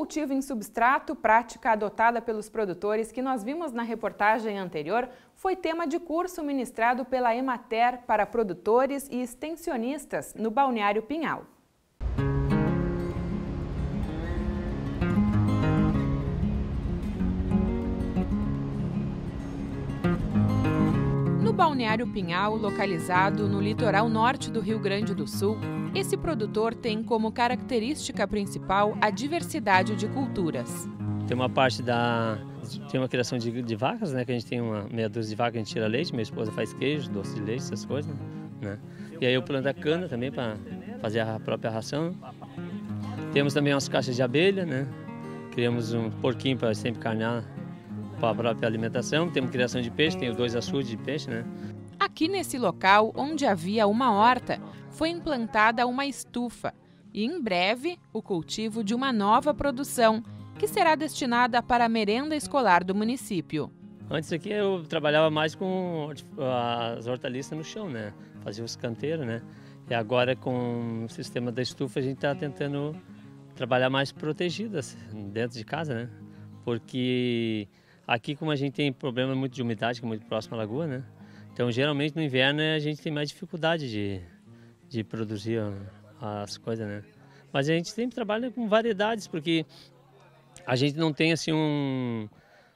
cultivo em substrato, prática adotada pelos produtores que nós vimos na reportagem anterior, foi tema de curso ministrado pela Emater para produtores e extensionistas no Balneário Pinhal. Balneário Pinhal, localizado no litoral norte do Rio Grande do Sul, esse produtor tem como característica principal a diversidade de culturas. Tem uma parte da. Tem uma criação de, de vacas, né? Que a gente tem uma meia dúzia de vacas, a gente tira leite, minha esposa faz queijo, doce de leite, essas coisas, né? E aí eu planto a cana também para fazer a própria ração. Temos também umas caixas de abelha, né? Criamos um porquinho para sempre carnear para a própria alimentação, temos criação de peixe, temos dois açudes de peixe, né? Aqui nesse local, onde havia uma horta, foi implantada uma estufa e, em breve, o cultivo de uma nova produção que será destinada para a merenda escolar do município. Antes aqui eu trabalhava mais com tipo, as hortaliças no chão, né? Fazia os canteiros, né? E agora com o sistema da estufa a gente está tentando trabalhar mais protegidas dentro de casa, né? Porque Aqui, como a gente tem problema muito de umidade, que é muito próximo à lagoa, né? Então, geralmente no inverno a gente tem mais dificuldade de, de produzir as coisas, né? Mas a gente sempre trabalha com variedades, porque a gente não tem assim um,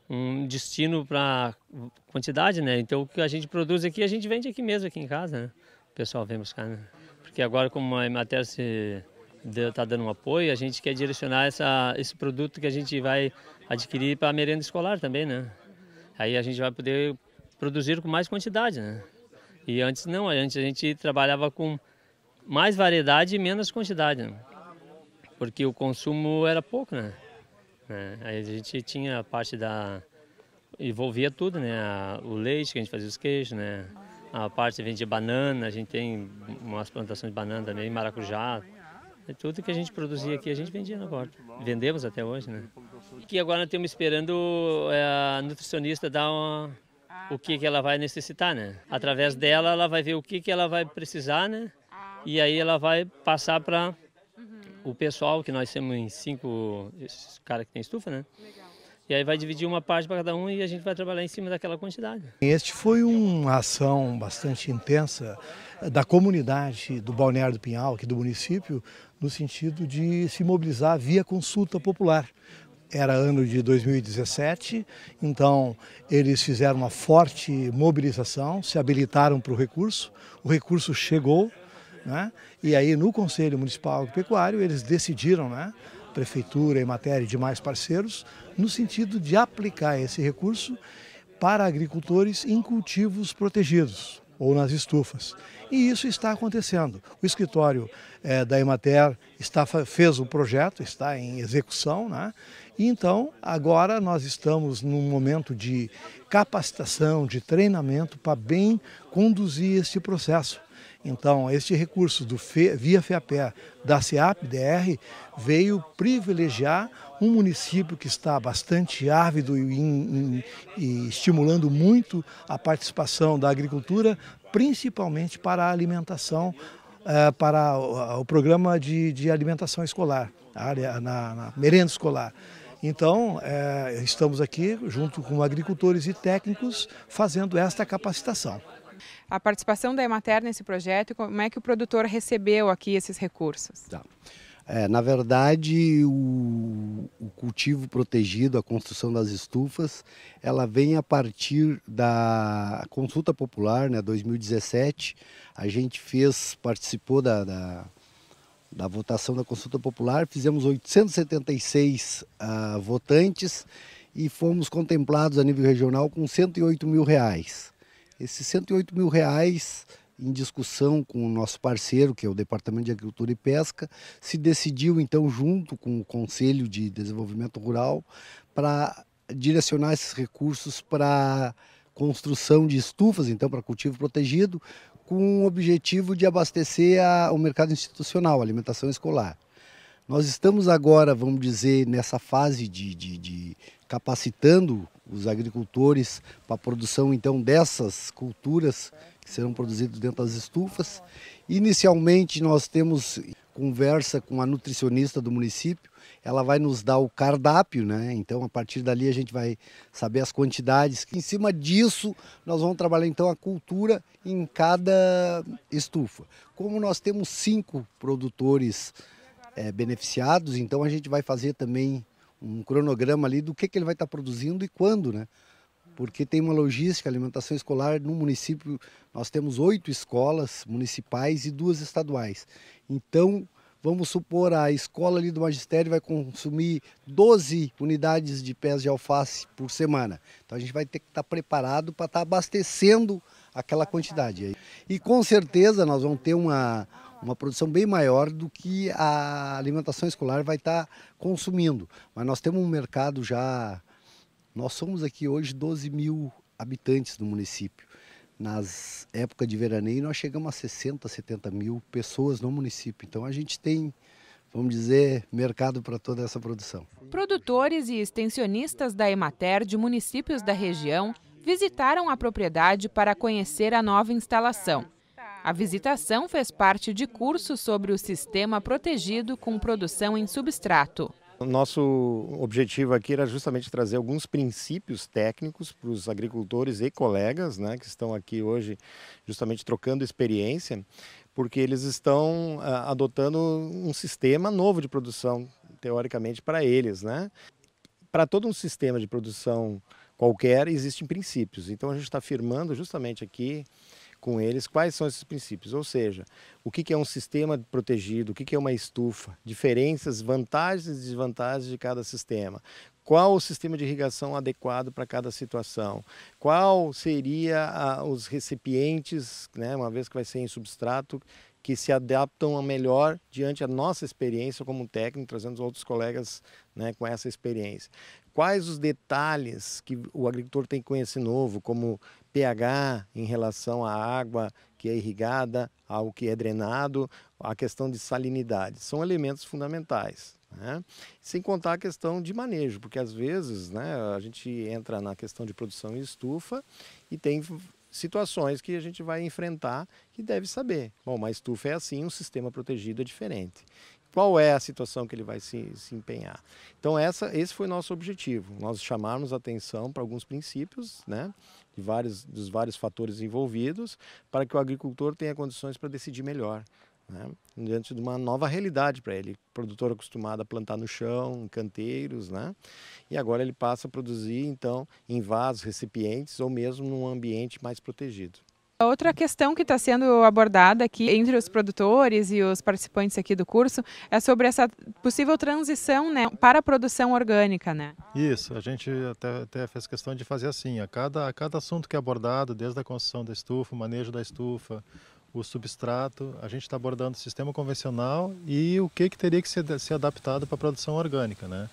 um destino para quantidade, né? Então o que a gente produz aqui, a gente vende aqui mesmo, aqui em casa, né? O pessoal vem buscar, né? Porque agora como a matéria se está dando um apoio, a gente quer direcionar essa, esse produto que a gente vai adquirir para a merenda escolar também, né? Aí a gente vai poder produzir com mais quantidade, né? E antes não, antes a gente trabalhava com mais variedade e menos quantidade, né? porque o consumo era pouco, né? É, aí a gente tinha a parte da envolvia tudo, né? O leite que a gente fazia os queijos, né? A parte vende banana, a gente tem umas plantações de banana também, maracujá, tudo que a gente produzia aqui, a gente vendia na porta. Vendemos até hoje, né? E agora nós estamos esperando é, a nutricionista dar uma, o que, que ela vai necessitar, né? Através dela, ela vai ver o que, que ela vai precisar, né? E aí ela vai passar para uhum. o pessoal, que nós temos em cinco, cara que tem estufa, né? Legal e aí vai dividir uma parte para cada um e a gente vai trabalhar em cima daquela quantidade. Este foi uma ação bastante intensa eh, da comunidade do Balneário do Pinhal, aqui do município, no sentido de se mobilizar via consulta popular. Era ano de 2017, então eles fizeram uma forte mobilização, se habilitaram para o recurso, o recurso chegou, né? e aí no Conselho Municipal Agropecuário eles decidiram né, prefeitura, Emater e demais parceiros, no sentido de aplicar esse recurso para agricultores em cultivos protegidos ou nas estufas. E isso está acontecendo. O escritório é, da Emater está, fez um projeto, está em execução, né? e então agora nós estamos num momento de capacitação, de treinamento para bem conduzir este processo então, este recurso do FE, via FEAPER da CEAP-DR veio privilegiar um município que está bastante ávido e, e estimulando muito a participação da agricultura, principalmente para a alimentação, eh, para o, programa de, de alimentação escolar, área, na, na merenda escolar. Então, é, estamos aqui junto com agricultores e técnicos fazendo esta capacitação. A participação da Emater nesse projeto e como é que o produtor recebeu aqui esses recursos? Tá. É, na verdade, o, o, cultivo protegido, a construção das estufas, ela vem a partir da consulta popular, né, 2017. A gente fez, participou da, da, da votação da consulta popular, fizemos 876 uh, ah, votantes e fomos contemplados a nível regional com 108 mil reais. Esses 108 mil reais em discussão com o nosso parceiro, que é o Departamento de Agricultura e Pesca, se decidiu então junto com o Conselho de Desenvolvimento Rural para direcionar esses recursos para construção de estufas, então para cultivo protegido, com o objetivo de abastecer a, o mercado institucional, a alimentação escolar. Nós estamos agora, vamos dizer, nessa fase de, de, de capacitando os agricultores para a produção então dessas culturas que serão produzidas dentro das estufas. Inicialmente nós temos conversa com a nutricionista do município, ela vai nos dar o cardápio, né? Então a partir dali a gente vai saber as quantidades. Em cima disso, nós vamos trabalhar então a cultura em cada estufa. Como nós temos cinco produtores é, beneficiados, então a gente vai fazer também um cronograma ali do que, que ele vai estar tá produzindo e quando, né? Porque tem uma logística, alimentação escolar no município. Nós temos oito escolas municipais e duas estaduais. Então, vamos supor, a escola ali do magistério vai consumir 12 unidades de pés de alface por semana. Então, a gente vai ter que estar tá preparado para estar tá abastecendo aquela quantidade. E com certeza nós vamos ter uma uma produção bem maior do que a alimentação escolar vai estar tá consumindo. Mas nós temos um mercado já. Nós somos aqui hoje 12 mil habitantes do município. Nas épocas de veraneio, nós chegamos a 60, 70 mil pessoas no município. Então a gente tem vamos dizer, mercado para toda essa produção. Produtores e extensionistas da Emater de municípios da região visitaram a propriedade para conhecer a nova instalação. A visitação fez parte de cursos sobre o sistema protegido com produção em substrato. Nosso objetivo aqui era justamente trazer alguns princípios técnicos para os agricultores e colegas né, que estão aqui hoje justamente trocando experiência, porque eles estão ah, adotando um sistema novo de produção, teoricamente, para eles. Né? Para todo um sistema de produção qualquer, existem princípios. Então a gente está firmando justamente aqui com eles quais são esses princípios, ou seja, o que é um sistema protegido, o que é uma estufa, diferenças, vantagens e desvantagens de cada sistema, qual o sistema de irrigação adequado para cada situação, qual seria a, ah, os recipientes, né, uma vez que vai ser em substrato, que se adaptam a melhor diante a nossa experiência como técnico, trazendo outros colegas né, com essa experiência quais os detalhes que o agricultor tem que conhecer novo, como pH em relação à água que é irrigada, ao que é drenado, a questão de salinidade. São elementos fundamentais. Né? Sem contar a questão de manejo, porque às vezes né, a gente entra na questão de produção em estufa e tem situações que a gente vai enfrentar e deve saber. Bom, uma estufa é assim, um sistema protegido é diferente. Qual é a situação que ele vai se, se empenhar? Então, essa, esse foi nosso objetivo, nós chamarmos atenção para alguns princípios, né? De vários, dos vários fatores envolvidos, para que o agricultor tenha condições para decidir melhor né? diante de uma nova realidade para ele. Produtor acostumado a plantar no chão, em canteiros, né? E agora ele passa a produzir, então, em vasos, recipientes ou mesmo num ambiente mais protegido. Outra questão que está sendo abordada aqui entre os produtores e os participantes aqui do curso é sobre essa possível transição né, para a produção orgânica, né? Isso, a gente até, até, fez questão de fazer assim, a cada, a cada assunto que é abordado, desde a construção da estufa, o manejo da estufa, o substrato, a gente está abordando o sistema convencional e o que, que teria que ser, ser adaptado para a produção orgânica. Né?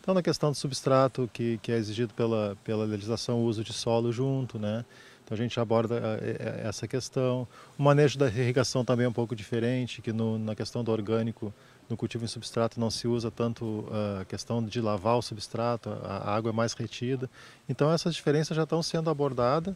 Então, na questão do substrato, que, que é exigido pela, pela legislação, o uso de solo junto, né? Então, a gente aborda eh, eh, eh, essa questão. O manejo da irrigação também é um pouco diferente, que no, na questão do orgânico, no cultivo em substrato, não se usa tanto ah, a questão de lavar o substrato, a, a água é mais retida. Então, essas diferenças já estão sendo abordadas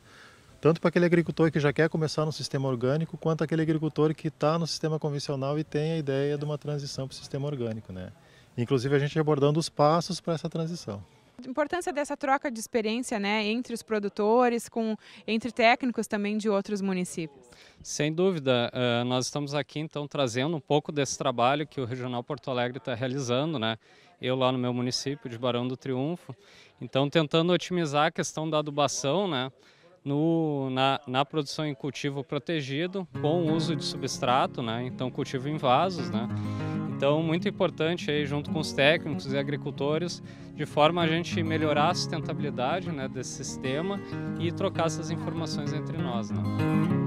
tanto para aquele agricultor que já quer começar no sistema orgânico, quanto aquele agricultor que está no sistema convencional e tem a ideia de uma transição para o sistema orgânico. Né? Inclusive, a gente abordando os passos para essa transição A importância dessa troca de experiência né, entre os produtores, com entre técnicos também de outros municípios. Sem dúvida, uh, nós estamos aqui então trazendo um pouco desse trabalho que o Regional Porto Alegre está realizando, né? Eu lá no meu município de Barão do Triunfo, então tentando otimizar a questão da adubação, né? no, na, na, produção em cultivo protegido com o uso de substrato, né? então cultivo em vasos. Né? Então, muito importante aí, junto com os técnicos e agricultores, de forma a gente melhorar a sustentabilidade né, desse sistema e trocar essas informações entre nós. Né?